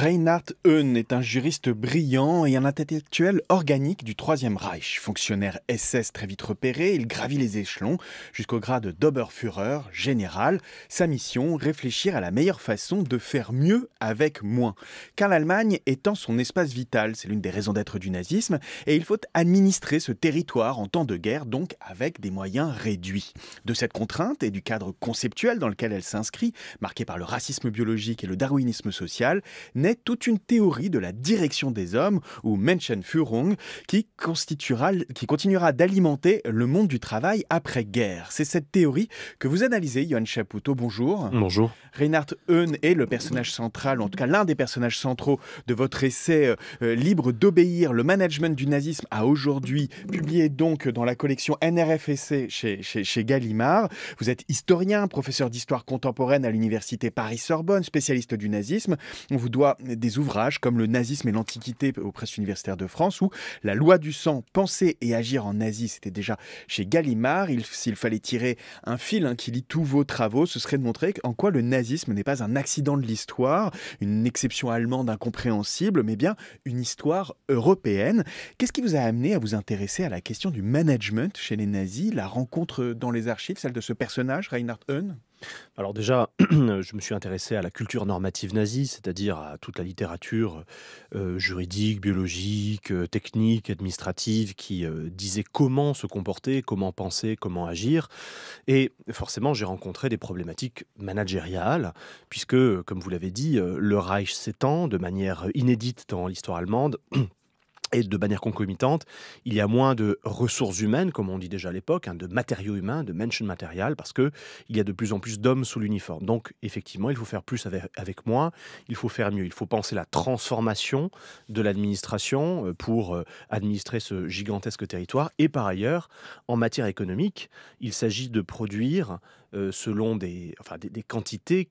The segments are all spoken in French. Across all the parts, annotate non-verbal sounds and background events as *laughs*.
Reinhard Heun est un juriste brillant et un intellectuel organique du Troisième Reich. Fonctionnaire SS très vite repéré, il gravit les échelons jusqu'au grade d'Oberführer, général. Sa mission, réfléchir à la meilleure façon de faire mieux avec moins. Car l'Allemagne étant son espace vital, c'est l'une des raisons d'être du nazisme, et il faut administrer ce territoire en temps de guerre, donc avec des moyens réduits. De cette contrainte et du cadre conceptuel dans lequel elle s'inscrit, marqué par le racisme biologique et le darwinisme social, toute une théorie de la direction des hommes, ou Menschenführung, qui, constituera, qui continuera d'alimenter le monde du travail après-guerre. C'est cette théorie que vous analysez, Johan Chaputo. Bonjour. Bonjour. Reinhard Heun est le personnage central, en tout cas l'un des personnages centraux de votre essai euh, euh, Libre d'obéir, le management du nazisme à aujourd'hui, publié donc dans la collection NRFSC chez, chez, chez Gallimard. Vous êtes historien, professeur d'histoire contemporaine à l'université Paris-Sorbonne, spécialiste du nazisme. On vous doit des ouvrages comme Le nazisme et l'Antiquité aux presses universitaires de France ou La loi du sang, penser et agir en Asie, c'était déjà chez Gallimard. S'il fallait tirer un fil hein, qui lit tous vos travaux, ce serait de montrer en quoi le nazisme n'est pas un accident de l'histoire, une exception allemande incompréhensible, mais bien une histoire européenne. Qu'est-ce qui vous a amené à vous intéresser à la question du management chez les nazis, la rencontre dans les archives, celle de ce personnage, Reinhard Heun alors déjà, *clears throat* je me suis intéressé à la culture normative nazie, c'est-à-dire à toute la littérature euh, juridique, biologique, euh, technique, administrative, qui euh, disait comment se comporter, comment penser, comment agir. Et forcément, j'ai rencontré des problématiques managériales, puisque, comme vous l'avez dit, le Reich s'étend de manière inédite dans l'histoire allemande. *clears throat* Et de manière concomitante, il y a moins de ressources humaines, comme on dit déjà à l'époque, hein, de matériaux humains, de mention matériel, parce que il y a de plus en plus d'hommes sous l'uniforme. Donc, effectivement, il faut faire plus avec, moins, il faut faire mieux, il faut penser la transformation de l'administration euh, pour euh, administrer ce gigantesque territoire. Et par ailleurs, en matière économique, il s'agit de produire euh, selon des, des quantités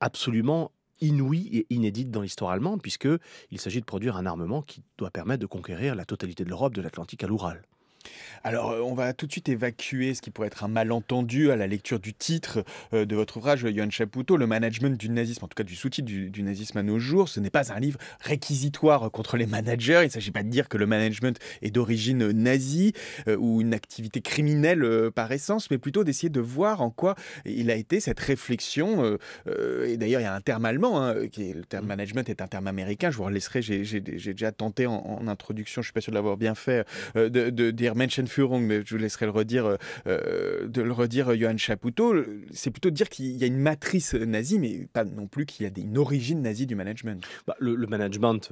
absolument inouïe et inédite dans l'histoire allemande, puisqu'il s'agit de produire un armement qui doit permettre de conquérir la totalité de l'Europe, de l'Atlantique à l'Oural. Alors, euh, on va tout de suite évacuer ce qui pourrait être un malentendu à la lecture du titre euh, de votre ouvrage, Johan Chapoutot, Le management du nazisme, en tout cas du sous-titre du, nazisme à nos jours. Ce n'est pas un livre réquisitoire contre les managers. Il ne s'agit pas de dire que le management est d'origine nazie euh, ou une activité criminelle par essence, mais plutôt d'essayer de voir en quoi il a été cette réflexion. et d'ailleurs, il y a un terme allemand, hein, qui est, le terme mm. management est un terme américain. Je vous laisserai, j'ai déjà tenté en, introduction, je ne suis pas sûr de l'avoir bien fait, de, dire dire Menschenführung, mais je vous laisserai le redire, euh, euh, de le redire euh, Johan Chapoutot, c'est plutôt de dire qu'il y a une matrice nazie, mais pas non plus qu'il y a une origine nazie du management. Bah, le, management,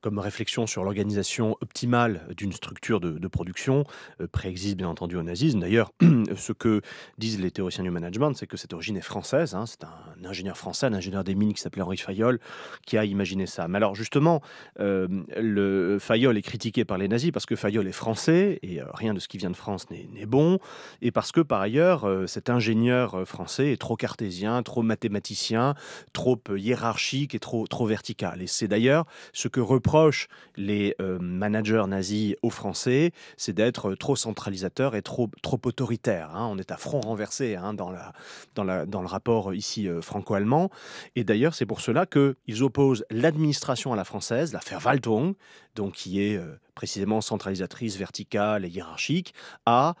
comme réflexion sur l'organisation optimale d'une structure de, production, préexiste bien entendu au nazisme. D'ailleurs, *clears throat* ce que disent les théoriciens du management, c'est que cette origine est française. Hein. c'est un ingénieur français, un ingénieur des mines qui s'appelait Henri Fayol, qui a imaginé ça. Mais alors justement, le Fayol est critiqué par les nazis parce que Fayol est français et euh, rien de ce qui vient de France n'est bon, et parce que par ailleurs, euh, cet ingénieur euh, français est trop cartésien, trop mathématicien, trop hiérarchique et trop, trop vertical. Et c'est d'ailleurs ce que reprochent les managers nazis aux Français, c'est d'être trop centralisateur et trop, trop autoritaire. Hein. On est à front renversé hein, dans, la, dans, la, dans le rapport ici franco-allemand. Et d'ailleurs, c'est pour cela qu'ils opposent l'administration à la française, l'affaire Verwaltung, donc qui est précisément centralisatrice, verticale et hiérarchique, à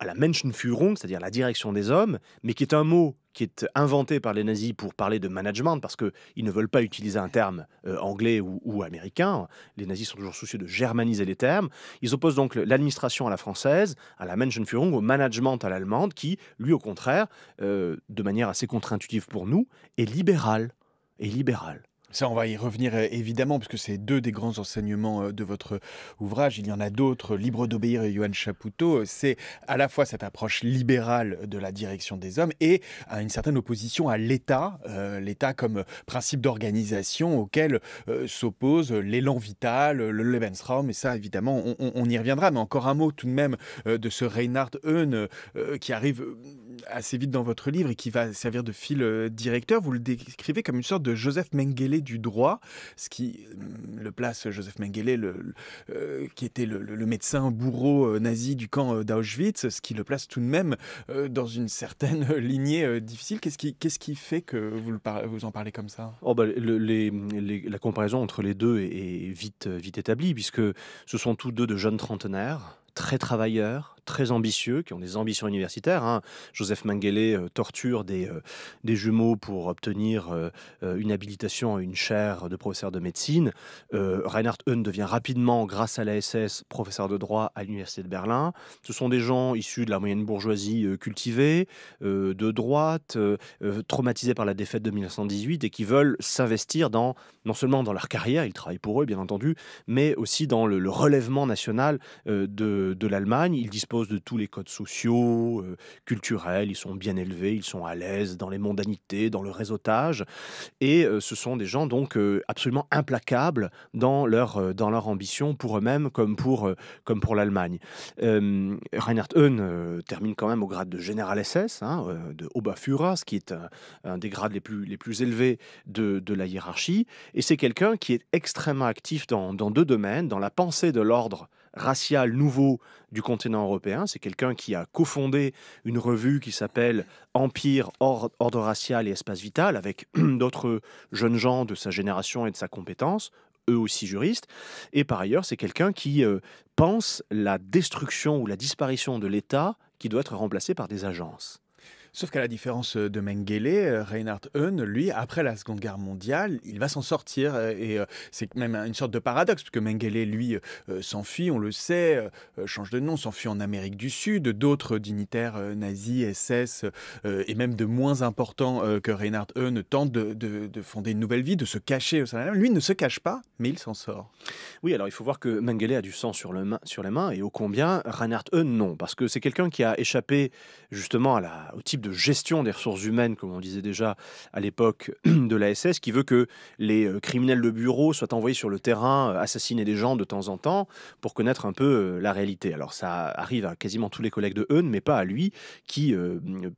à la Menschenführung, c'est-à-dire la direction des hommes, mais qui est un mot qui est inventé par les nazis pour parler de management, parce qu'ils ne veulent pas utiliser un terme euh, anglais ou, américain. Les nazis sont toujours soucieux de germaniser les termes. Ils opposent donc l'administration à la française, à la Menschenführung, au management à l'allemande, qui, lui au contraire, euh, de manière assez contre-intuitive pour nous, est libérale. Est libérale. Ça, on va y revenir euh, évidemment, puisque c'est deux des grands enseignements euh, de votre ouvrage. Il y en a d'autres, Libre d'obéir et Johan Chapoutot. Euh, c'est à la fois cette approche libérale de la direction des hommes et une certaine opposition à l'État, l'État comme principe d'organisation auquel s'oppose l'élan vital, le Lebensraum. Et ça, évidemment, on, y reviendra. Mais encore un mot tout de même de ce Reinhard Heun qui arrive assez vite dans votre livre et qui va servir de fil directeur. Vous le décrivez comme une sorte de Joseph Mengele du droit, ce qui euh, le place Joseph Mengele, euh, qui était le, médecin bourreau euh, nazi du camp d'Auschwitz, ce qui le place tout de même dans une certaine lignée difficile. Qu'est-ce qui, qu'est-ce qui fait que vous, vous en parlez comme ça oh bah, La comparaison entre les deux est, vite, vite établie, puisque ce sont tous deux de jeunes trentenaires, très travailleurs, très ambitieux, qui ont des ambitions universitaires. Hein. Joseph Mengele euh, torture des, euh, des jumeaux pour obtenir euh, une habilitation à une chaire de professeur de médecine. Reinhard Hun devient rapidement, grâce à ss professeur de droit à l'université de Berlin. Ce sont des gens issus de la moyenne bourgeoisie cultivée, de droite, traumatisés par la défaite de 1918 et qui veulent s'investir dans non seulement dans leur carrière, ils travaillent pour eux bien entendu, mais aussi dans le, relèvement national de, de l'Allemagne. Ils disposent de tous les codes sociaux, euh, culturels, ils sont bien élevés, ils sont à l'aise dans les mondanités, dans le réseautage. Et euh, ce sont des gens donc euh, absolument implacables dans leur, dans leur ambition pour eux-mêmes comme pour, comme pour l'Allemagne. Reinhard Heun termine quand même au grade de général SS, hein, de Oberführer, ce qui est un, un, des grades les plus, les plus élevés de, de la hiérarchie. Et c'est quelqu'un qui est extrêmement actif dans, dans deux domaines, dans la pensée de l'ordre racial nouveau du continent européen. C'est quelqu'un qui a cofondé une revue qui s'appelle Empire, Ordre racial et Espace vital, avec *clears throat* d'autres jeunes gens de sa génération et de sa compétence, eux aussi juristes. Et par ailleurs, c'est quelqu'un qui euh, pense la destruction ou la disparition de l'État qui doit être remplacé par des agences. Sauf qu'à la différence euh, de Mengele, euh, Reinhard Heun, lui, après la Seconde Guerre mondiale, il va s'en sortir. Euh, et c'est même une sorte de paradoxe, puisque Mengele, lui, s'enfuit, on le sait, change de nom, s'enfuit en Amérique du Sud. D'autres dignitaires nazis, SS, et même de moins importants que Reinhard Heun, tentent de, fonder une nouvelle vie, de se cacher au sein Lui ne se cache pas, mais il s'en sort. Oui, alors il faut voir que Mengele a du sang sur, les mains, et ô combien Reinhard Heun, non, parce que c'est quelqu'un qui a échappé justement au type de gestion des ressources humaines, comme on disait déjà à l'époque *clears throat* de l'ASS, qui veut que les euh, criminels de bureau soient envoyés sur le terrain, euh, assassiner des gens de temps en temps, pour connaître un peu euh, la réalité. Alors ça arrive à quasiment tous les collègues de Heun, mais pas à lui, qui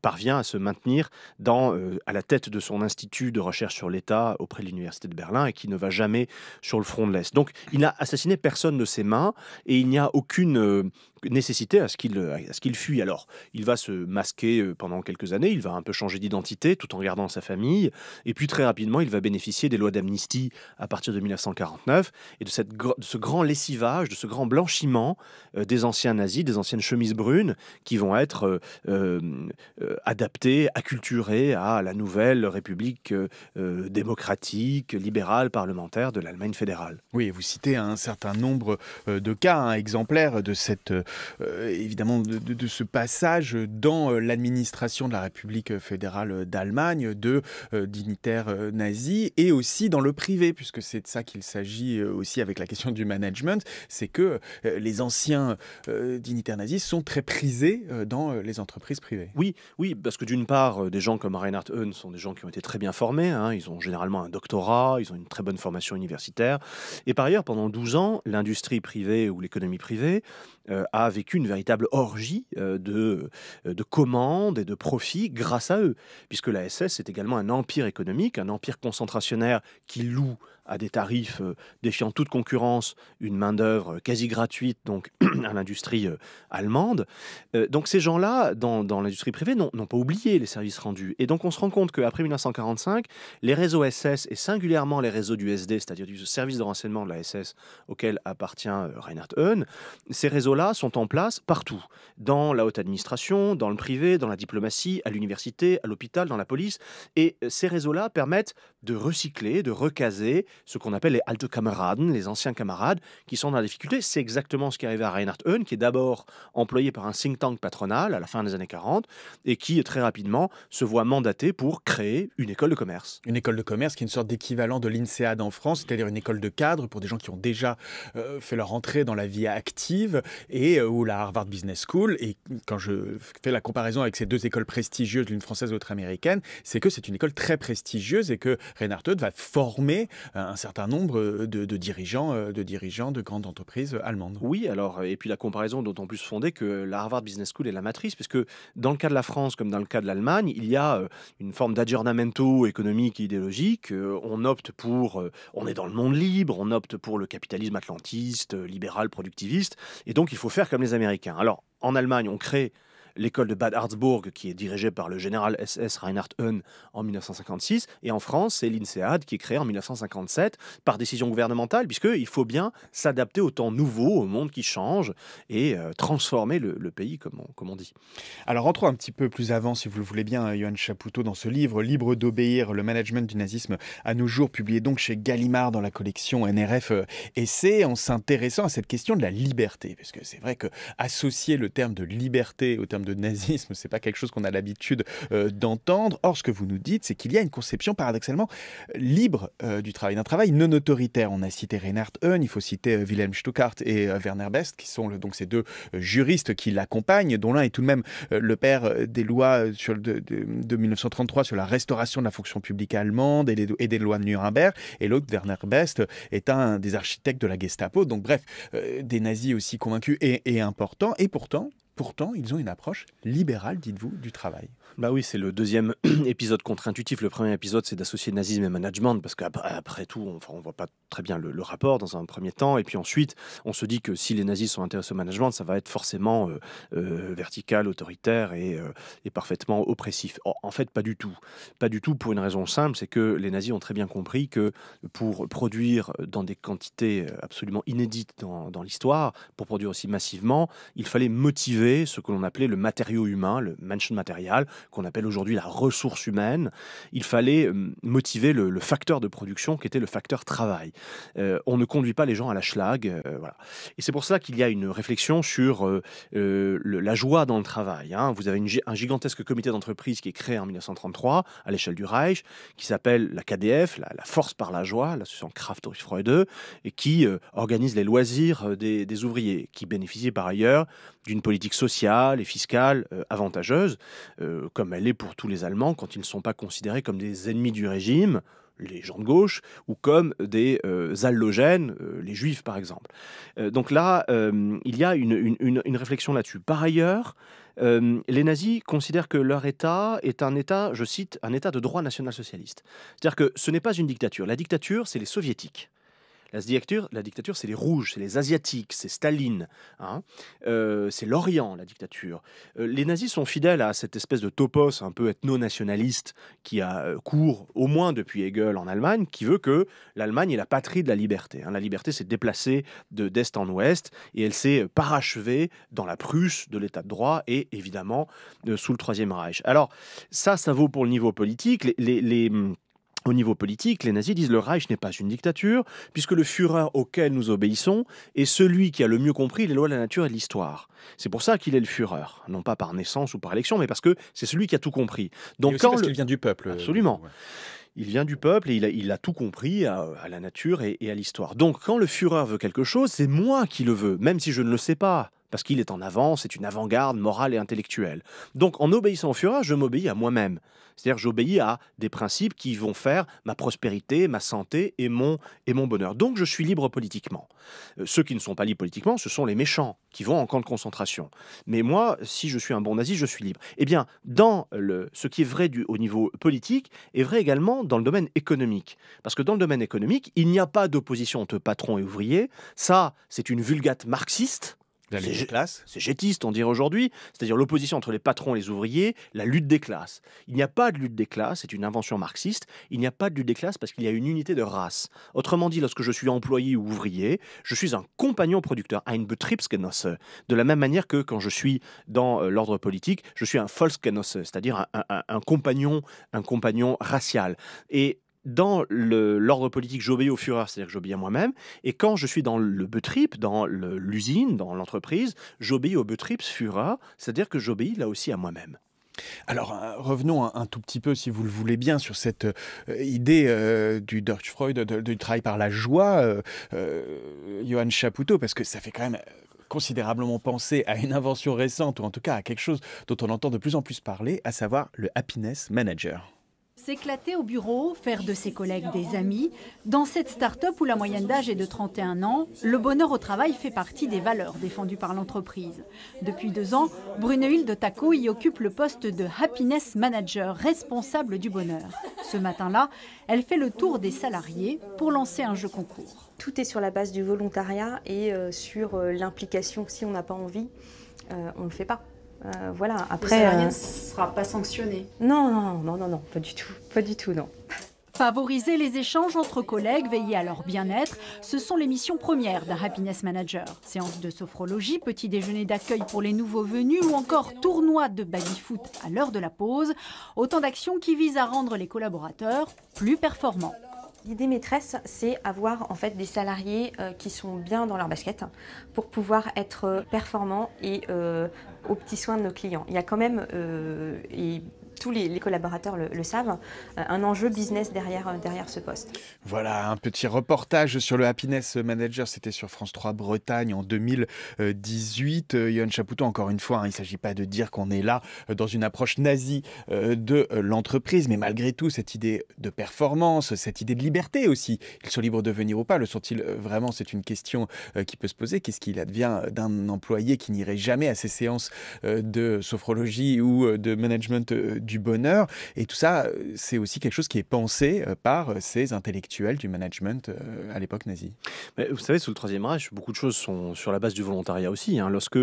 parvient à se maintenir à la tête de son institut de recherche sur l'État auprès de l'Université de Berlin et qui ne va jamais sur le front de l'Est. Donc il n'a assassiné personne de ses mains et il n'y a aucune nécessité à ce qu'il euh, à ce qu'il fuit. Alors, il va se masquer euh, pendant quelques années, il va un peu changer d'identité tout en gardant sa famille, et puis très rapidement, il va bénéficier des lois d'amnistie à partir de 1949 et de, cette, ce grand lessivage, de ce grand blanchiment euh, des anciens nazis, des anciennes chemises brunes qui vont être adaptés, adaptées, acculturées à la nouvelle République démocratique, libérale, parlementaire de l'Allemagne fédérale. Oui, vous citez un certain nombre de cas hein, exemplaires de cette euh, évidemment de, ce passage dans euh, l'administration de la République fédérale d'Allemagne de euh, dignitaires nazis et aussi dans le privé, puisque c'est de ça qu'il s'agit aussi avec la question du management, c'est que les anciens dignitaires nazis sont très prisés dans les entreprises privées. Oui, oui, parce que d'une part, des gens comme Reinhard Heun sont des gens qui ont été très bien formés, hein. ils ont généralement un doctorat, ils ont une très bonne formation universitaire, et par ailleurs, pendant 12 ans, l'industrie privée ou l'économie privée euh, a vécu une véritable orgie euh, de, euh, de commandes et de profits grâce à eux, puisque la SS est également un empire économique, un empire concentrationnaire qui loue à des tarifs euh, défiant toute concurrence, une main-d'œuvre euh, quasi gratuite donc *clears throat* à l'industrie euh, allemande. donc ces gens-là, dans, dans l'industrie privée, n'ont pas oublié les services rendus. Et donc on se rend compte qu'après 1945, les réseaux SS et singulièrement les réseaux du SD, c'est-à-dire du service de renseignement de la SS auquel appartient Reinhard Heun, ces réseaux-là sont en place partout, dans la haute administration, dans le privé, dans la diplomatie, à l'université, à l'hôpital, dans la police. Et ces réseaux-là permettent de recycler, de recaser ce qu'on appelle les alte camarades, les anciens camarades qui sont dans la difficulté. C'est exactement ce qui arrive à Reinhard Heun, qui est d'abord employé par un think tank patronal à la fin des années 40 et qui très rapidement se voit mandaté pour créer une école de commerce. Une école de commerce qui est une sorte d'équivalent de l'INSEAD en France, c'est-à-dire une école de cadre pour des gens qui ont déjà euh, fait leur entrée dans la vie active et euh, ou la Harvard Business School. Et quand je fais la comparaison avec ces deux écoles prestigieuses, l'une française et l'autre américaine, c'est que c'est une école très prestigieuse et que Reinhard va former euh, un certain nombre euh, de, dirigeants, euh, de dirigeants de grandes entreprises allemandes. Oui, alors, et puis la comparaison d'autant plus fondée que la Harvard Business School est la matrice, puisque dans le cas de la France comme dans le cas de l'Allemagne, il y a une forme d'adjournamento économique et idéologique. On opte pour, on est dans le monde libre, on opte pour le capitalisme atlantiste, libéral, productiviste, et donc il faut faire comme les Américains. Alors, en Allemagne, on crée l'école de Bad Harzburg qui est dirigée par le général SS Reinhard Höhn en 1956, et en France, c'est l'INSEAD qui est créé en 1957 par décision gouvernementale, puisqu'il faut bien s'adapter au temps nouveau, au monde qui change, et euh, transformer le, pays, comme on, comme on dit. Alors rentrons un petit peu plus avant, si vous le voulez bien, Johan Chapoutot, dans ce livre, Libre d'obéir, le management du nazisme à nos jours, publié donc chez Gallimard dans la collection NRF Essai, euh, en s'intéressant à cette question de la liberté, parce que c'est vrai que associer le terme de liberté au terme de nazisme, c'est pas quelque chose qu'on a l'habitude euh, d'entendre. Or, ce que vous nous dites, c'est qu'il y a une conception paradoxalement libre euh, du travail, d'un travail non autoritaire. On a cité Reinhard Heun, il faut citer euh, Wilhelm Stuckart et Werner Best, qui sont donc ces deux juristes qui l'accompagnent, dont l'un est tout de même le père des lois sur de, 1933 sur la restauration de la fonction publique allemande et, des lois de Nuremberg, et l'autre, Werner Best, est un des architectes de la Gestapo. Donc bref, des nazis aussi convaincus et importants. Et pourtant, Pourtant, ils ont une approche libérale, dites-vous, du travail. Bah oui, c'est le deuxième *clears throat* épisode contre-intuitif. Le premier épisode, c'est d'associer nazisme et management, parce qu'après tout, on, ne voit pas très bien le, rapport dans un premier temps. Et puis ensuite, on se dit que si les nazis sont intéressés au management, ça va être forcément euh, euh, vertical, autoritaire et, euh, parfaitement oppressif. en fait, pas du tout. Pas du tout pour une raison simple, c'est que les nazis ont très bien compris que pour produire dans des quantités absolument inédites dans, l'histoire, pour produire aussi massivement, il fallait motiver ce que l'on appelait le matériau humain, le matériel qu'on appelle aujourd'hui la ressource humaine, il fallait euh, motiver le, facteur de production qui était le facteur travail. Euh, on ne conduit pas les gens à la schlag. Euh, voilà. Et c'est pour cela qu'il y a une réflexion sur la joie dans le travail. Hein. Vous avez un gigantesque comité d'entreprise qui est créé en 1933 à l'échelle du Reich, qui s'appelle la KDF, la, force par la joie, l'association Kraft durch Freude, et qui organise les loisirs des, des ouvriers, qui bénéficient par ailleurs d'une politique sociale et fiscale euh, avantageuse, euh, comme elle est pour tous les Allemands quand ils ne sont pas considérés comme des ennemis du régime, les gens de gauche, ou comme des euh, allogènes, les juifs par exemple. donc là, il y a une, réflexion là-dessus. Par ailleurs, les nazis considèrent que leur État est un État, je cite, un État de droit national-socialiste. C'est-à-dire que ce n'est pas une dictature. La dictature, c'est les soviétiques. La dictature, la dictature c'est les Rouges, c'est les Asiatiques, c'est Staline, hein. euh, c'est l'Orient, la dictature. Euh, les nazis sont fidèles à cette espèce de topos un peu ethno-nationaliste qui a euh, cours au moins depuis Hegel en Allemagne, qui veut que l'Allemagne est la patrie de la liberté. Hein. La liberté s'est déplacée de d'est en ouest et elle s'est parachevée dans la Prusse de l'état de droit et évidemment sous le Troisième Reich. Alors ça, ça vaut pour le niveau politique. les hmm, au niveau politique, les nazis disent le Reich n'est pas une dictature, puisque le Führer auquel nous obéissons est celui qui a le mieux compris les lois de la nature et de l'histoire. C'est pour ça qu'il est le Führer, non pas par naissance ou par élection, mais parce que c'est celui qui a tout compris. Donc quand parce vient du peuple. Euh, Absolument. Il vient du peuple et il a, tout compris à, la nature et, et à l'histoire. Donc quand le Führer veut quelque chose, c'est moi qui le veux, même si je ne le sais pas parce qu'il est en avant, c'est une avant-garde morale et intellectuelle. Donc en obéissant au Führer, je m'obéis à moi-même. C'est-à-dire j'obéis à des principes qui vont faire ma prospérité, ma santé et mon, et mon bonheur. Donc je suis libre politiquement. Euh, ceux qui ne sont pas libres politiquement, ce sont les méchants qui vont en camp de concentration. Mais moi, si je suis un bon nazi, je suis libre. Eh bien, dans le, ce qui est vrai du, au niveau politique, est vrai également dans le domaine économique. Parce que dans le domaine économique, il n'y a pas d'opposition entre patron et ouvrier. Ça, c'est une vulgate marxiste c'est classes. on dirait aujourd'hui, c'est-à-dire l'opposition entre les patrons et les ouvriers, la lutte des classes. Il n'y a pas de lutte des classes, c'est une invention marxiste, il n'y a pas de lutte des classes parce qu'il y a une unité de race. Autrement dit, lorsque je suis employé ou ouvrier, je suis un compagnon producteur, ein Betriebsgenosse, de la même manière que quand je suis dans euh, l'ordre politique, je suis un Volksgenosse, c'est-à-dire un, compagnon, un compagnon racial. Et dans l'ordre politique, j'obéis au Führer, c'est-à-dire que j'obéis à moi-même. Et quand je suis dans le Betrieb, dans l'usine, dans l'entreprise, j'obéis au Führer, c'est-à-dire que j'obéis là aussi à moi-même. Alors euh, revenons un, tout petit peu, si vous le voulez bien, sur cette euh, idée euh, du Deutsch Freud, du travail par la joie, Johan Johann Chapoutot, parce que ça fait quand même considérablement penser à une invention récente, ou en tout cas à quelque chose dont on entend de plus en plus parler, à savoir le happiness manager. S'éclater au bureau, faire de ses collègues des amis, dans cette start-up où la moyenne d'âge est de 31 ans, le bonheur au travail fait partie des valeurs défendues par l'entreprise. Depuis deux ans, Brunehilde de Taco y occupe le poste de happiness manager, responsable du bonheur. Ce matin-là, elle fait le tour des salariés pour lancer un jeu concours. Tout est sur la base du volontariat et euh, sur euh, l'implication. Si on n'a pas envie, euh, on ne le fait pas. Euh, voilà, après. rien ne euh, sera pas sanctionné. Non, non, non, non, non, pas du tout, pas du tout, non. Favoriser les échanges entre collègues, veiller à leur bien-être, ce sont les missions premières d'un happiness manager. Séance de sophrologie, petit déjeuner d'accueil pour les nouveaux venus ou encore tournoi de baby-foot à l'heure de la pause, autant d'actions qui visent à rendre les collaborateurs plus performants. L'idée maîtresse, c'est avoir en fait des salariés euh, qui sont bien dans leur basket pour pouvoir être euh, performants et au euh, aux petits soins de nos clients. Il y a quand même, tous les, collaborateurs le, savent, euh, un enjeu business euh, derrière, ce poste. Voilà, un petit reportage sur le Happiness Manager, c'était sur France 3 Bretagne en 2018. Euh, Yann Chapoutot, encore une fois, hein, il ne s'agit pas de dire qu'on est là dans une approche nazie de l'entreprise, mais malgré tout, cette idée de performance, cette idée de liberté aussi, ils sont libres de venir ou pas, le sont-ils vraiment C'est une question qui peut se poser. Qu'est-ce qu'il advient d'un employé qui n'irait jamais à ses séances de sophrologie ou de management du du bonheur. Et tout ça, euh, c'est aussi quelque chose qui est pensé euh, par euh, ces intellectuels du management à l'époque nazie. Mais vous savez, sous le Troisième Reich, beaucoup de choses sont sur la base du volontariat aussi. Hein. Lorsque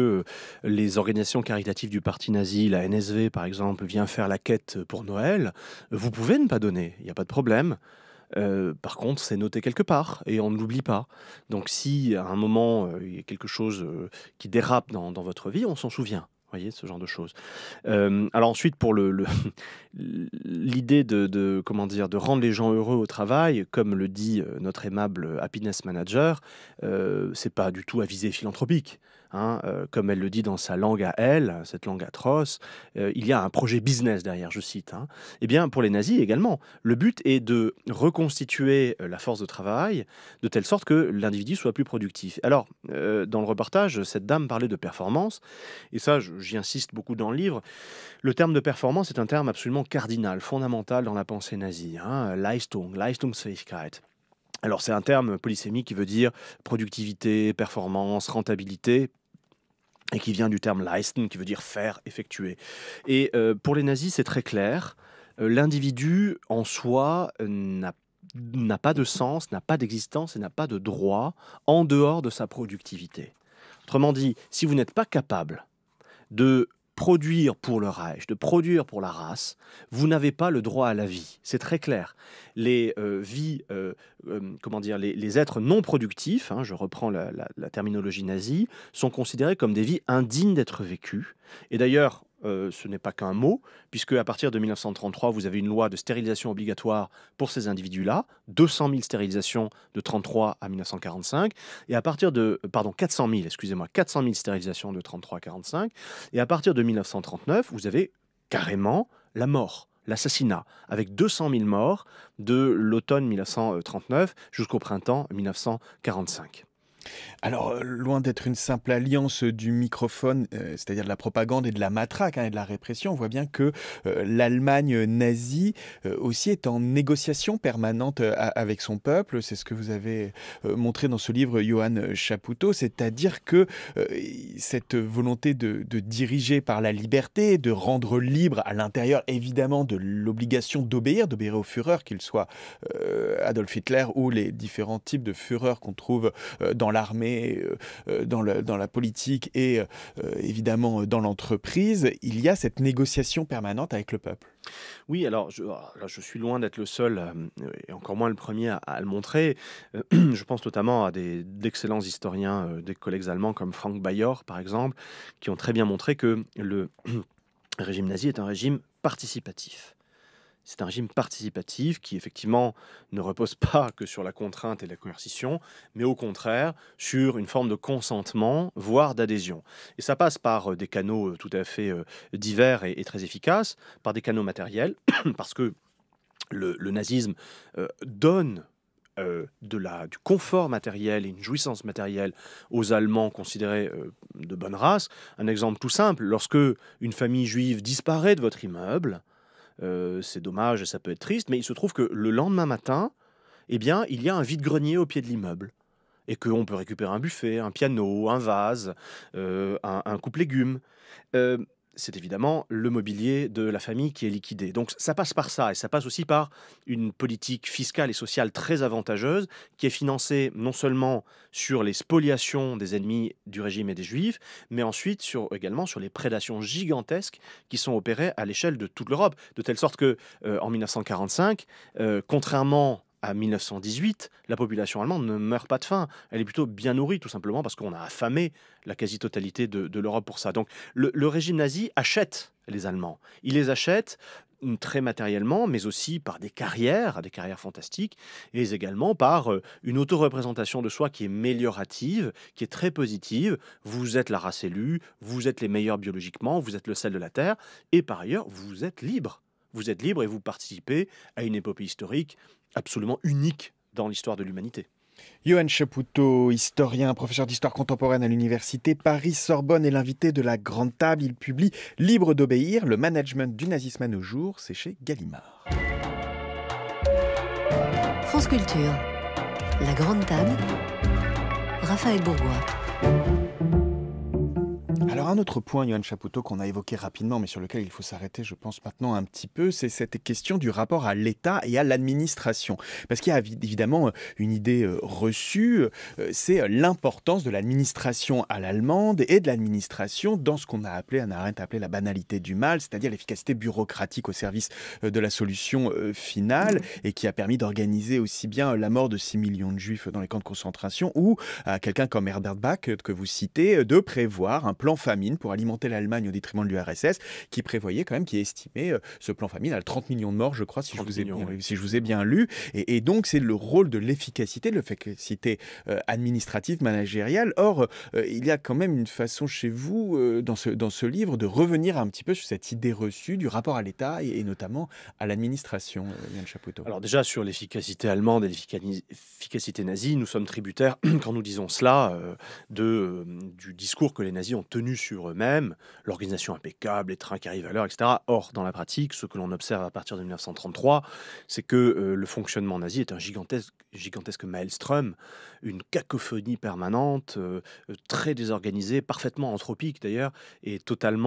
les organisations caritatives du parti nazi, la NSV par exemple, vient faire la quête pour Noël, vous pouvez ne pas donner, il n'y a pas de problème. par contre, c'est noté quelque part et on ne l'oublie pas. Donc si à un moment, il y a quelque chose qui dérape dans votre vie, on s'en souvient voyez, ce genre de choses. Euh, alors ensuite, pour *laughs* l'idée le, de, comment dire, de rendre les gens heureux au travail, comme le dit euh, notre aimable happiness manager, euh, c'est pas du tout à viser philanthropique. Hein, euh, comme elle le dit dans sa langue à elle, cette langue atroce, euh, il y a un projet business derrière, je cite. Hein. Eh bien, pour les nazis également, le but est de reconstituer euh, la force de travail de telle sorte que l'individu soit plus productif. Alors, dans le reportage, cette dame parlait de performance, et ça, j'y insiste beaucoup dans le livre. Le terme de performance est un terme absolument cardinal, fondamental dans la pensée nazie. Hein, Leistung, Leistungsfähigkeit. Alors c'est un terme polysémique qui veut dire productivité, performance, rentabilité, et qui vient du terme leisten, qui veut dire faire, effectuer. Et euh, pour les nazis, c'est très clair, euh, l'individu en soi n'a pas de sens, n'a pas d'existence et n'a pas de droit en dehors de sa productivité. Autrement dit, si vous n'êtes pas capable de produire pour le Reich, de produire pour la race, vous n'avez pas le droit à la vie. C'est très clair. Les euh, vies, euh, euh, comment dire, les, êtres non productifs, hein, je reprends la, la, terminologie nazie, sont considérés comme des vies indignes d'être vécues. Et d'ailleurs, euh, ce n'est pas qu'un mot, puisque à partir de 1933, vous avez une loi de stérilisation obligatoire pour ces individus-là, 200 000 stérilisations de 33 à 1945, et à partir de, euh, pardon, 400 excusez-moi, 400 stérilisations de 33 à 45, et à partir de 1939, vous avez carrément la mort l'assassinat, avec 200 000 morts de l'automne 1939 jusqu'au printemps 1945. Alors, euh, loin d'être une simple alliance du microphone, euh, c'est-à-dire de la propagande et de la matraque hein, et de la répression, on voit bien que euh, l'Allemagne nazie aussi est en négociation permanente avec son peuple. C'est ce que vous avez montré dans ce livre, Johan Chapoutot, c'est-à-dire que cette volonté de, de, diriger par la liberté, de rendre libre à l'intérieur évidemment de l'obligation d'obéir, d'obéir au Führer, qu'il soit Adolf Hitler ou les différents types de Führer qu'on trouve dans la l'armée, euh, euh, dans, dans la politique et euh, évidemment dans l'entreprise, il y a cette négociation permanente avec le peuple. Oui, alors je, ah, je, suis loin d'être le seul, et encore moins le premier à, le montrer. *clears throat* je pense notamment à d'excellents historiens, des collègues allemands comme Frank Bayor, par exemple, qui ont très bien montré que le *clears throat* régime nazi est un régime participatif. C'est un régime participatif qui, effectivement, ne repose *laughs* pas que sur la contrainte et la coercition, mais au contraire sur une forme de consentement, voire d'adhésion. Et ça passe par euh, des canaux euh, tout à fait euh, divers et, très efficaces, par des canaux matériels, *clears throat* parce que le, nazisme donne de du confort matériel et une jouissance matérielle aux Allemands considérés de bonne race. Un exemple tout simple, lorsque une famille juive disparaît de votre immeuble, euh, c'est dommage, ça peut être triste, mais il se trouve que le lendemain matin, eh bien, il y a un vide-grenier au pied de l'immeuble. Et qu'on peut récupérer un buffet, un piano, un vase, euh, un, couple coupe légumes. Euh, c'est évidemment le mobilier de la famille qui est liquidé. Donc ça passe par ça, et ça passe aussi par une politique fiscale et sociale très avantageuse, qui est financée non seulement sur les spoliations des ennemis du régime et des juifs, mais ensuite sur, également sur les prédations gigantesques qui sont opérées à l'échelle de toute l'Europe, de telle sorte que euh, en 1945, euh, contrairement à 1918, la population allemande ne meurt pas de faim. Elle est plutôt bien nourrie, tout simplement, parce qu'on a affamé la quasi-totalité de, l'Europe pour ça. Donc le, régime nazi achète les Allemands. Il les achète mm, très matériellement, mais aussi par des carrières, des carrières fantastiques, et également par euh, une auto-représentation de soi qui est méliorative, qui est très positive. Vous êtes la race élue, vous êtes les meilleurs biologiquement, vous êtes le sel de la terre, et par ailleurs, vous êtes libre vous êtes libre et vous participez à une épopée historique absolument unique dans l'histoire de l'humanité. Johan Chapoutot, historien, professeur d'histoire contemporaine à l'université Paris-Sorbonne est l'invité de la Grande Table. Il publie Libre d'obéir, le management du nazisme à nos jours, c'est chez Gallimard. France Culture, la Grande Table, Raphaël Bourgois. Mmh. Alors un autre point, Johan Chapoutot, qu'on a évoqué rapidement, mais sur lequel il faut s'arrêter, je pense, maintenant un petit peu, c'est cette question du rapport à l'État et à l'administration. Parce qu'il y a évidemment euh, une idée euh, reçue, euh, c'est l'importance de l'administration à l'allemande et de l'administration dans ce qu'on a appelé, on Arendt a appelé la banalité du mal, c'est-à-dire l'efficacité bureaucratique au service de la solution finale, mmh. et qui a permis d'organiser aussi bien la mort de 6 millions de juifs dans les camps de concentration, ou à quelqu'un comme Herbert Bach, que vous citez, de prévoir un plan famine pour alimenter l'Allemagne au détriment de l'URSS, qui prévoyait quand même, qui estimait euh, ce plan famine à 30 millions de morts, je crois, si, je vous, ai bien, si je vous ai bien lu. Et, donc, c'est le rôle de l'efficacité, de l'efficacité euh, administrative, managériale. Or, euh, il y a quand même une façon chez vous, dans, ce, dans ce livre, de revenir un petit peu sur cette idée reçue du rapport à l'État et, notamment à l'administration, Yann Alors déjà, sur l'efficacité allemande et l'efficacité nazie, nous sommes tributaires, *clears throat* quand nous disons cela, de, du discours que les nazis ont tenu sur eux-mêmes, l'organisation impeccable, les trains qui arrivent à l'heure, etc. Or, dans la pratique, ce que l'on observe à partir de 1933, c'est que euh, le fonctionnement nazi est un gigantesque, gigantesque maelstrom, une cacophonie permanente, euh, euh, très désorganisée, parfaitement anthropique d'ailleurs, et totalement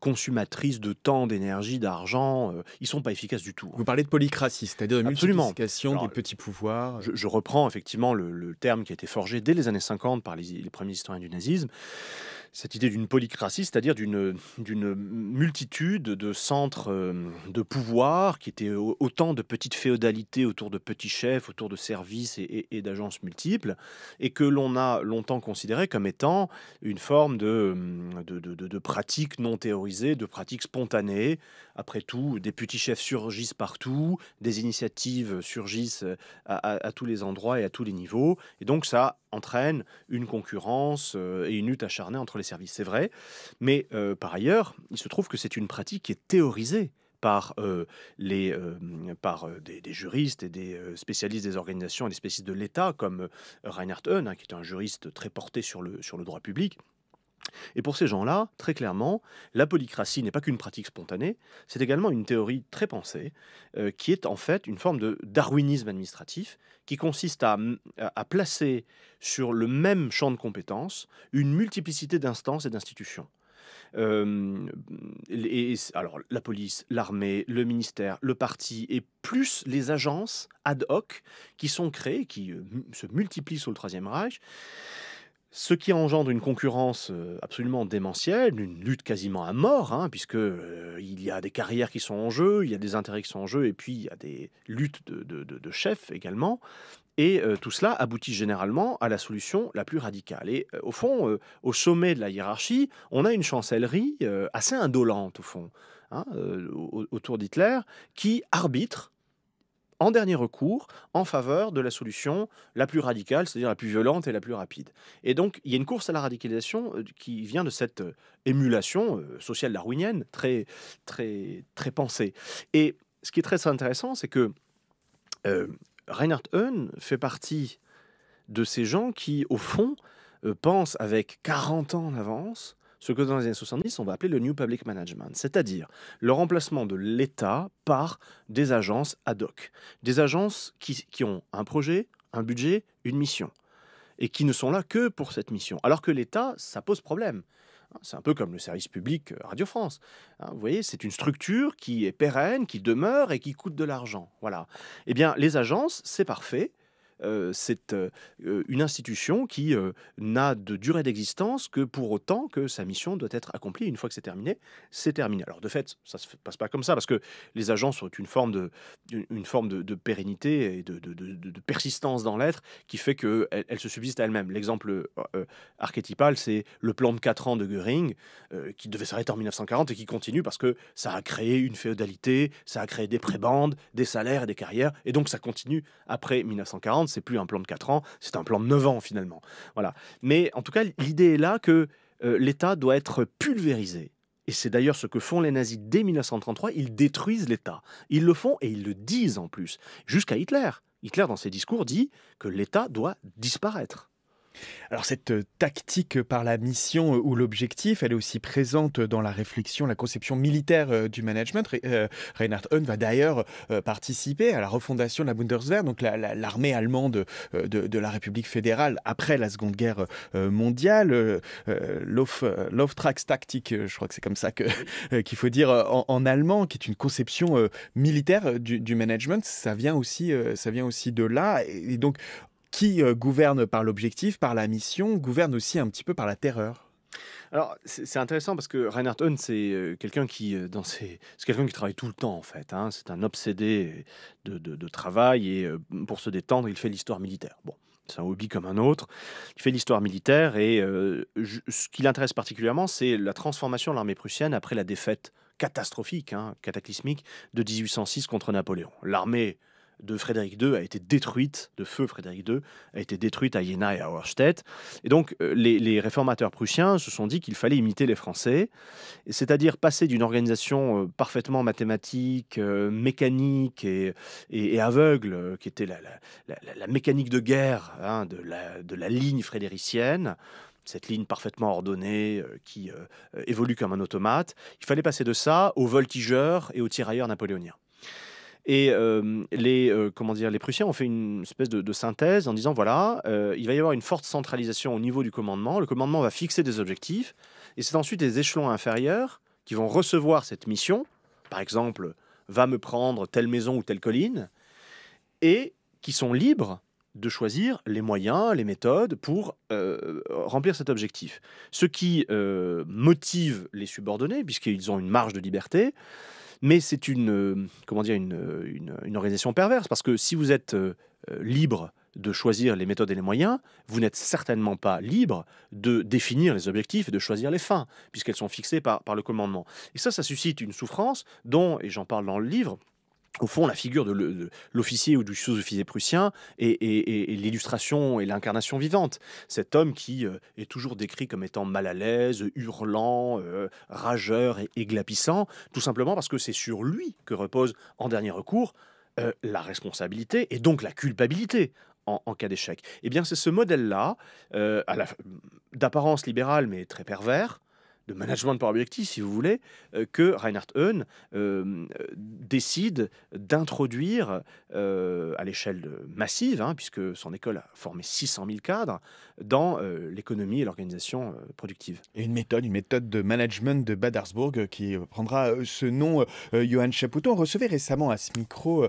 consumatrice de temps, d'énergie, d'argent. ils sont pas efficaces du tout. Hein. Vous parlez de polycratie, c'est-à-dire de Absolument. multiplication des petits pouvoirs. Je, reprends effectivement le, terme qui a été forgé dès les années 50 par les, les premiers historiens du nazisme cette idée d'une polycratie, c'est-à-dire d'une multitude de centres euh, de pouvoir qui étaient autant de petites féodalités autour de petits chefs, autour de services et, d'agences multiples, et que l'on a longtemps considéré comme étant une forme hum, de, de, pratique non théorisée, de pratique spontanée. Après tout, des petits chefs surgissent partout, des initiatives surgissent euh, à, à tous les endroits et à tous les niveaux, et donc ça entraîne une concurrence euh, et une lutte acharnée entre les c'est vrai. Mais euh, par ailleurs, il se trouve que c'est une pratique qui est théorisée par, euh, les, euh, par des, juristes et des spécialistes des organisations et des spécialistes de l'État, comme Reinhard Hun, hein, qui est un juriste très porté sur le, sur le droit public, et pour ces gens-là, très clairement, la polycratie n'est pas qu'une pratique spontanée, c'est également une théorie très pensée, euh, qui est en fait une forme de darwinisme administratif, qui consiste à, placer sur le même champ de compétences une multiplicité d'instances et d'institutions. Euh, alors la police, l'armée, le ministère, le parti et plus les agences ad hoc qui sont créées, qui euh, se multiplient sous le Troisième Reich. Ce qui engendre une concurrence euh, absolument démentielle, une lutte quasiment à mort, hein, puisque euh, il y a des carrières qui sont en jeu, il y a des intérêts qui sont en jeu, et puis il y a des luttes de, de, chefs également. Et euh, tout cela aboutit généralement à la solution la plus radicale. Et au fond, au sommet de la hiérarchie, on a une chancellerie assez indolente, au fond, hein, autour d'Hitler, qui arbitre en dernier recours, en faveur de la solution la plus radicale, c'est-à-dire la plus violente et la plus rapide. Et donc, il y a une course à la radicalisation euh, qui vient de cette euh, émulation euh, sociale darwinienne très, très, très pensée. Et ce qui est très intéressant, c'est que Reinhard fait partie de ces gens qui, au fond, pensent avec 40 ans d'avance ce que dans les années 70, on va appeler le New Public Management, c'est-à-dire le remplacement de l'État par des agences ad hoc, des agences qui, ont un projet, un budget, une mission, et qui ne sont là que pour cette mission, alors que l'État, ça pose problème. Hein, c'est un peu comme le service public euh, Radio France. Hein, vous voyez, c'est une structure qui est pérenne, qui demeure et qui coûte de l'argent. Voilà. Eh bien, les agences, c'est parfait. Euh, c'est euh, euh, une institution qui n'a de durée d'existence que pour autant que sa mission doit être accomplie. Une fois que c'est terminé, c'est terminé. Alors de fait, ça ne se passe pas comme ça parce que les agences ont une forme de, une forme de, pérennité et de, persistance dans l'être qui fait qu'elles elle se subsistent à elles-mêmes. L'exemple archétypal, c'est le plan de 4 ans de Goering qui devait s'arrêter en 1940 et qui continue parce que ça a créé une féodalité, ça a créé des prébandes, des salaires et des carrières et donc ça continue après 1940 c'est plus un plan de 4 ans, c'est un plan de 9 ans finalement. Voilà. Mais en tout cas, l'idée est là que euh, l'État doit être pulvérisé. Et c'est d'ailleurs ce que font les nazis dès 1933, ils détruisent l'État. Ils le font et ils le disent en plus, jusqu'à Hitler. Hitler, dans ses discours, dit que l'État doit disparaître. Alors cette euh, tactique par la mission euh, ou l'objectif, elle est aussi présente dans la réflexion, la conception militaire euh, du management. Reinhard Hohn va d'ailleurs participer à la refondation de la Bundeswehr, donc l'armée allemande de, la République fédérale après la Seconde Guerre mondiale. tactique, je crois que c'est comme ça qu'il faut dire en, allemand, qui est une conception militaire du, du management. Ça vient aussi, ça vient aussi de là. Et donc qui euh, gouverne par l'objectif, par la mission, gouverne aussi un petit peu par la terreur. Alors, c'est intéressant parce que Reinhard c'est euh, quelqu'un qui, euh, dans ses... quelqu'un qui travaille tout le temps, en fait. Hein. C'est un obsédé de, travail et pour se détendre, il fait l'histoire militaire. Bon, c'est un hobby comme un autre. Il fait l'histoire militaire et ce qui l'intéresse particulièrement, c'est la transformation de l'armée prussienne après la défaite catastrophique, hein, cataclysmique, de 1806 contre Napoléon. L'armée de Frédéric II a été détruite, de feu Frédéric II, a été détruite à Jena et à Auerstedt. Et donc euh, les, réformateurs prussiens se sont dit qu'il fallait imiter les Français, c'est-à-dire passer d'une organisation euh, parfaitement mathématique, euh, mécanique et, aveugle, qui était la, mécanique de guerre hein, de, la ligne frédéricienne, cette ligne parfaitement ordonnée qui évolue comme un automate. Il fallait passer de ça aux voltigeurs et aux tirailleurs napoléoniens. Et euh, les, euh, comment dire, les Prussiens ont fait une espèce de, synthèse en disant voilà, euh, il va y avoir une forte centralisation au niveau du commandement. Le commandement va fixer des objectifs. Et c'est ensuite les échelons inférieurs qui vont recevoir cette mission. Par exemple, va me prendre telle maison ou telle colline. Et qui sont libres de choisir les moyens, les méthodes pour remplir cet objectif. Ce qui motive les subordonnés, puisqu'ils ont une marge de liberté, mais c'est une, euh, comment dire, euh, organisation perverse, parce que si vous êtes euh, libre de choisir les méthodes et les moyens, vous n'êtes certainement pas libre de définir les objectifs et de choisir les fins, puisqu'elles sont fixées par, par le commandement. Et ça, ça suscite une souffrance dont, et j'en parle dans le livre, au fond, la figure de l'officier ou du sous-officier prussien est l'illustration et, l'incarnation vivante. Cet homme qui euh, est toujours décrit comme étant mal à l'aise, hurlant, euh, rageur et églapissant, tout simplement parce que c'est sur lui que repose, en dernier recours, euh, la responsabilité et donc la culpabilité en, cas d'échec. Eh bien, c'est ce modèle-là, d'apparence libérale mais très pervers, de management par objectif, si vous voulez, euh, que Reinhard Heun décide d'introduire euh, à l'échelle massive, hein, puisque son école a formé 600 000 cadres, dans euh, l'économie et l'organisation euh, productive. Et une méthode, une méthode de management de Badersbourg euh, qui prendra ce nom, Johan chapouton On recevait récemment à ce micro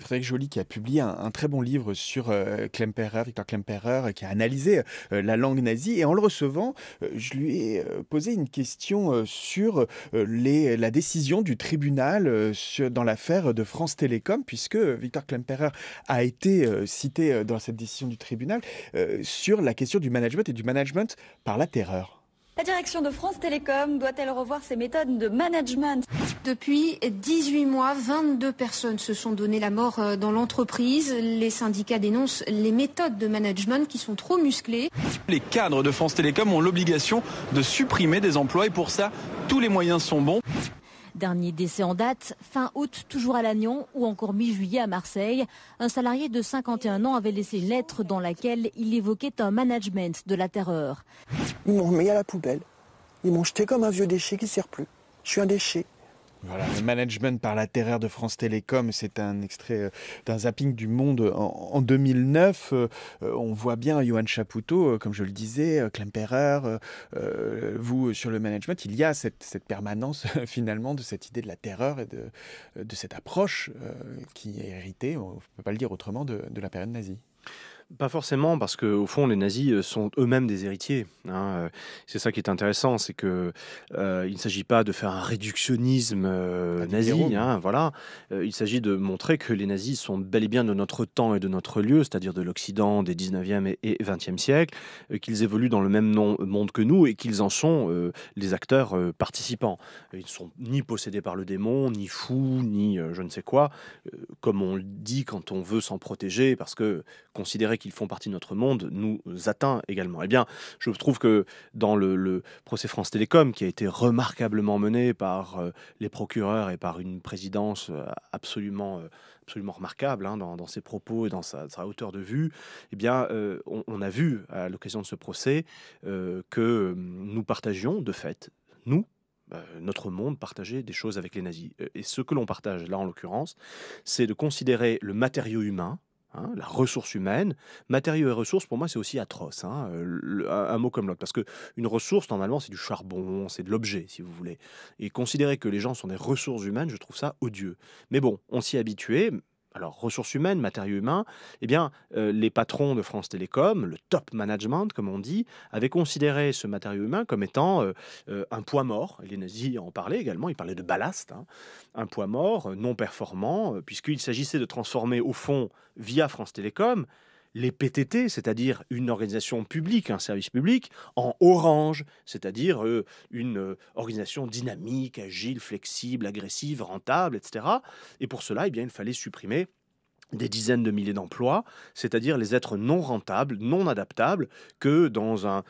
Frédéric Joly qui a publié un, très bon livre sur Klemperer, Victor Klemperer, qui a analysé la langue nazie. Et en le recevant, je lui ai posé une question sur les, la décision du tribunal dans l'affaire de France Télécom, puisque Victor Klemperer a été cité dans cette décision du tribunal sur la question du management et du management par la terreur. La direction de France Télécom doit-elle revoir ses méthodes de management Depuis 18 mois, 22 personnes se sont données la mort euh, dans l'entreprise. Les syndicats dénoncent les méthodes de management qui sont trop musclées. Les cadres de France Télécom ont l'obligation de supprimer des emplois et pour ça, tous les moyens sont bons. Dernier décès en date, fin août, toujours à Lannion ou encore mi-juillet à Marseille. Un salarié de 51 ans avait laissé une lettre dans laquelle il évoquait un management de la terreur. Ils m'ont remis à la poubelle. Ils m'ont jeté comme un vieux déchet qui ne sert plus. Je suis un déchet. Voilà, le management par la terreur de France Télécom, c'est un extrait euh, d'un zapping du Monde en, 2009. Euh, euh, on voit bien Johan Chapoutot, comme je le disais, Klemperer, vous sur le management, il y a cette, permanence *laughs* finalement de cette idée de la terreur et de, cette approche qui est héritée, on ne peut pas le dire autrement, de, de la période nazie. Pas forcément, parce qu'au fond, les nazis euh, sont eux-mêmes des héritiers. Hein, euh. C'est ça qui est intéressant, c'est que euh, il ne s'agit pas de faire un réductionnisme nazi. Hein, voilà. il s'agit de montrer que les nazis sont bel et bien de notre temps et de notre lieu, c'est-à-dire de l'Occident des 19e et 20e siècles, qu'ils évoluent dans le même monde que nous et qu'ils en sont les acteurs participants. Ils ne sont ni possédés par le démon, ni fous, ni je ne sais quoi, comme on le dit quand on veut s'en protéger, parce que considérer qu'ils font partie de notre monde, nous atteint également. Eh bien, je trouve que dans le, procès France Télécom, qui a été remarquablement mené par euh, les procureurs et par une présidence euh, absolument, euh, absolument remarquable hein, dans, ses propos et dans sa, hauteur de vue, eh bien, on, a vu à l'occasion de ce procès que nous partagions, de fait, nous, notre monde partageait des choses avec les nazis. Et ce que l'on partage là en l'occurrence, c'est de considérer le matériau humain, Hein, la ressource humaine. Matériaux et ressources, pour moi, c'est aussi atroce, hein, euh, un, mot comme l'autre. Parce que une ressource, normalement, c'est du charbon, c'est de l'objet, si vous voulez. Et considérer que les gens sont des ressources humaines, je trouve ça odieux. Mais bon, on s'y habituait, alors ressources humaines, matériaux humains, eh bien, euh, les patrons de France Télécom, le top management, comme on dit, avaient considéré ce matériau humain comme étant euh, euh, un poids mort. les nazis en parlaient également, ils parlaient de ballast, hein. un poids mort non performant, puisqu'il s'agissait de transformer au fond, via France Télécom, les PTT, c'est-à-dire une organisation publique, un service public, en orange, c'est-à-dire euh, une euh, organisation dynamique, agile, flexible, agressive, rentable, etc. Et pour cela, eh bien, il fallait supprimer des dizaines de milliers d'emplois, c'est-à-dire les êtres non rentables, non adaptables, que dans un,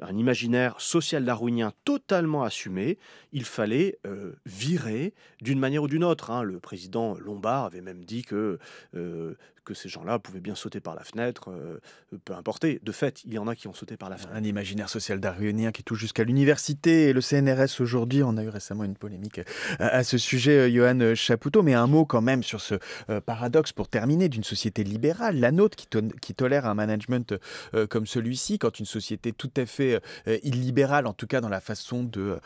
un imaginaire social darwinien totalement assumé, il fallait euh, virer d'une manière ou d'une autre. Hein. Le président Lombard avait même dit que, que ces gens-là pouvaient bien sauter par la fenêtre, euh, peu importe. De fait, il y en a qui ont sauté par la fenêtre. Un imaginaire social darionien qui touche jusqu'à l'université et le CNRS aujourd'hui. On a eu récemment une polémique euh, à ce sujet, euh, Johan Chapoutot. Mais un mot quand même sur ce paradoxe pour terminer d'une société libérale, la nôtre, qui, qui tolère un management comme celui-ci, quand une société tout à fait illibérale, en tout cas dans la façon de,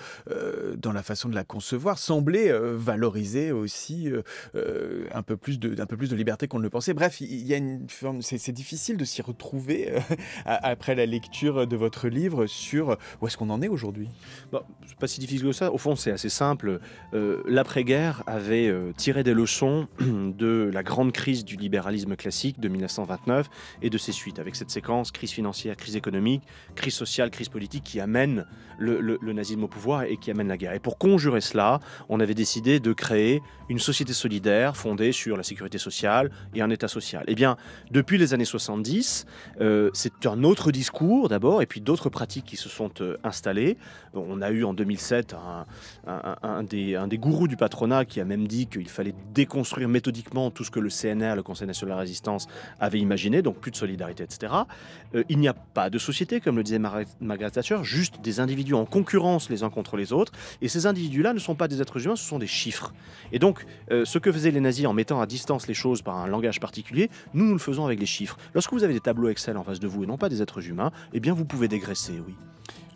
dans la, façon de la concevoir, semblait valoriser aussi un peu plus de, un peu plus de liberté qu'on ne le pensait il y a une c'est difficile de s'y retrouver euh, *laughs* après la lecture de votre livre sur euh, où est-ce qu'on en est aujourd'hui. Bon, bah, c'est pas si difficile que ça. Au fond, c'est assez simple. Euh, l'après-guerre avait tiré des leçons *clears throat* de la grande crise du libéralisme classique de 1929 et de ses suites, avec cette séquence crise financière, crise économique, crise sociale, crise politique qui amène le, le nazisme au pouvoir et qui amène la guerre. Et pour conjurer cela, on avait décidé de créer une société solidaire fondée sur la sécurité sociale et un État et Eh bien, depuis les années 70, euh, c'est un autre discours d'abord, et puis d'autres pratiques qui se sont euh, installées. On a eu en 2007 un, des, gourous du patronat qui a même dit qu'il fallait déconstruire méthodiquement tout ce que le CNR, le Conseil national de la résistance, avait imaginé, donc plus de solidarité, etc. Euh, il n'y a pas de société, comme le disait Margaret Thatcher, juste des individus en concurrence les uns contre les autres, et ces individus-là ne sont pas des êtres humains, ce sont des chiffres. Et donc, ce que faisaient les nazis en mettant à distance les choses par un langage particulier, nous, nous le faisons avec les chiffres. Lorsque vous avez des tableaux Excel en face de vous et non pas des êtres humains, eh bien, vous pouvez dégraisser, oui.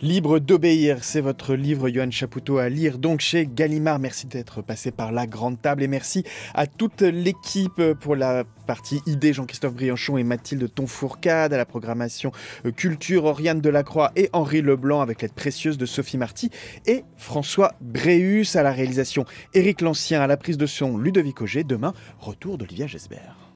Libre d'obéir, c'est votre livre, Johan Chapoutot, à lire donc chez Gallimard. Merci d'être passé par la grande table et merci à toute l'équipe pour la partie idée, Jean-Christophe Brianchon et Mathilde Tonfourcade, à la programmation culture, Oriane Delacroix et Henri Leblanc, avec l'aide précieuse de Sophie Marty et François Bréus à la réalisation, Éric Lancien à la prise de son, Ludovic Auger. Demain, retour d'Olivia Gesbert.